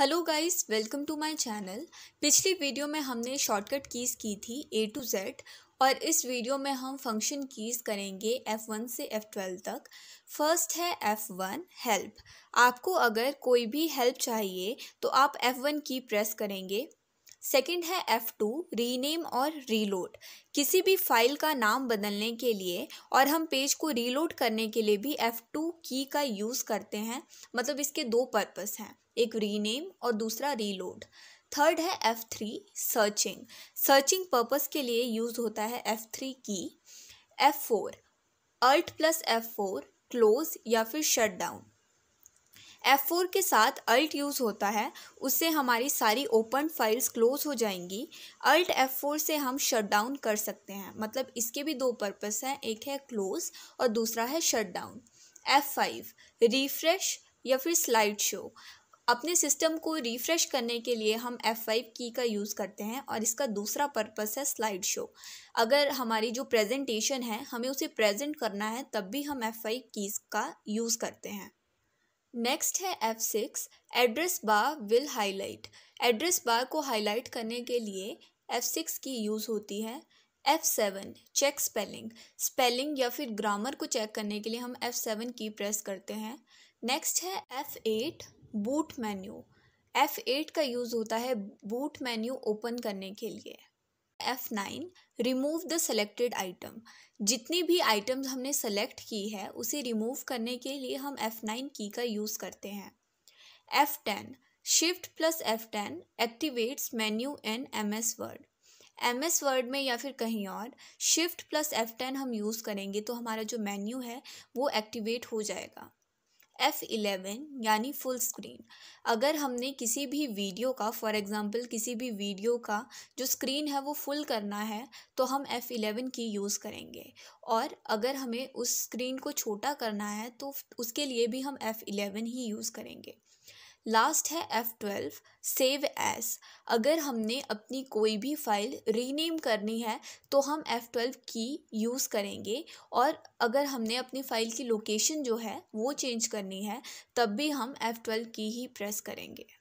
hello guys welcome to my channel पिछली video में हमने शॉर्टकट कीज़ की थी ए टू जेड और इस वीडियो में हम फंक्शन कीज़ करेंगे एफ़ वन से एफ ट्वेल्व तक फर्स्ट है एफ़ वन हेल्प आपको अगर कोई भी हेल्प चाहिए तो आप एफ़ वन की प्रेस करेंगे सेकंड है एफ़ टू रीनेम और रीलोड किसी भी फाइल का नाम बदलने के लिए और हम पेज को रीलोड करने के लिए भी एफ़ टू की का यूज़ करते हैं मतलब इसके दो पर्पस हैं एक रीनेम और दूसरा रीलोड थर्ड है F three searching searching purpose के लिए यूज़ होता है एफ़ थ्री की F four alt plus F four close या फिर शट डाउन F4 के साथ अल्ट यूज़ होता है उससे हमारी सारी ओपन फाइल्स क्लोज हो जाएंगी अल्ट F4 से हम शट डाउन कर सकते हैं मतलब इसके भी दो पर्पस हैं एक है क्लोज और दूसरा है शट डाउन F5 रिफ्रेश या फिर स्लाइड शो अपने सिस्टम को रिफ्रेश करने के लिए हम F5 की का यूज़ करते हैं और इसका दूसरा पर्पस है स्लाइड शो अगर हमारी जो प्रेजेंटेशन है हमें उसे प्रेजेंट करना है तब भी हम F5 कीज़ का यूज़ करते हैं नेक्स्ट है F six address bar will highlight address bar को हाईलाइट करने के लिए एफ सिक्स की यूज़ होती है F seven check spelling spelling या फिर ग्रामर को चेक करने के लिए हम एफ सेवन की प्रेस करते हैं नेक्स्ट है F eight boot menu F eight का यूज़ होता है बूट मेन्यू ओपन करने के लिए F9 remove the selected item जितनी भी आइटम्स हमने सेलेक्ट की है उसे रिमूव करने के लिए हम F9 की का यूज़ करते हैं F10 shift plus F10 activates menu in M S word M S word में या फिर कहीं और शिफ्ट प्लस F10 हम यूज़ करेंगे तो हमारा जो मेन्यू है वो एक्टिवेट हो जाएगा एफ़ इलेवन यानी फुल स्क्रीन अगर हमने किसी भी वीडियो का फॉर एग्ज़ाम्पल किसी भी वीडियो का जो स्क्रीन है वो फुल करना है तो हम एफ़ इलेवन की यूज़ करेंगे और अगर हमें उस स्क्रीन को छोटा करना है तो उसके लिए भी हम एफ़ इलेवन ही यूज़ करेंगे लास्ट है एफ़ ट्वेल्व सेव एस अगर हमने अपनी कोई भी फाइल रीनेम करनी है तो हम एफ़ ट्वेल्व की यूज़ करेंगे और अगर हमने अपनी फ़ाइल की लोकेशन जो है वो चेंज करनी है तब भी हम एफ़ ट्वेल्व की ही प्रेस करेंगे